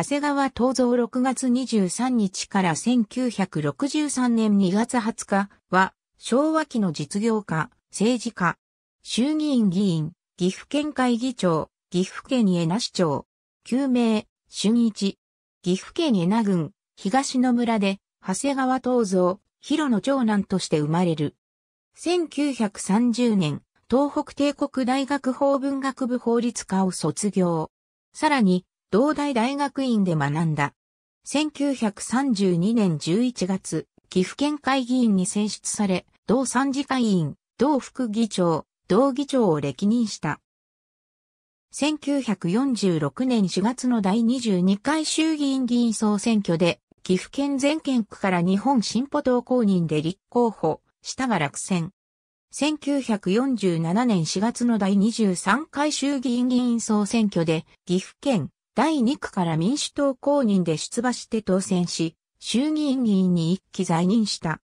長谷川東蔵6月23日から1963年2月20日は、昭和期の実業家、政治家、衆議院議員、岐阜県会議長、岐阜県江那市長、旧名、春一、岐阜県江那郡、東野村で、長谷川東蔵、広の長男として生まれる。1930年、東北帝国大学法文学部法律科を卒業。さらに、同大大学院で学んだ。1932年11月、岐阜県会議員に選出され、同参事会員、同副議長、同議長を歴任した。1946年4月の第22回衆議院議員総選挙で、岐阜県全県区から日本進歩党公認で立候補したが落選。1947年4月の第23回衆議院議員総選挙で岐阜県第2区から民主党公認で出馬して当選し、衆議院議員に一期在任した。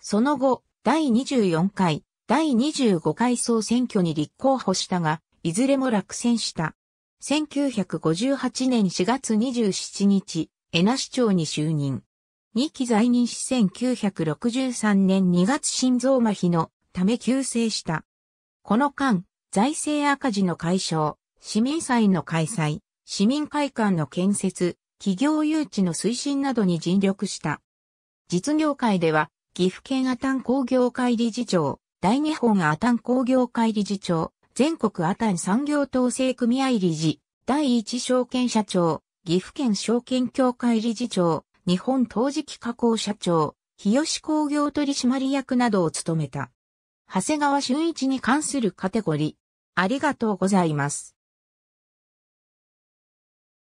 その後、第24回、第25回総選挙に立候補したが、いずれも落選した。1958年4月27日、江那市長に就任。2期在任し1963年2月心臓麻痺のため急逝した。この間、財政赤字の解消、市民祭の開催、市民会館の建設、企業誘致の推進などに尽力した。実業界では、岐阜県阿丹工業会理事長、大日本阿丹工業会理事長、全国阿丹産業統制組合理事、第一証券社長、岐阜県証券協会理事長、日本陶磁器加工社長、日吉工業取締役などを務めた。長谷川俊一に関するカテゴリー。ありがとうございます。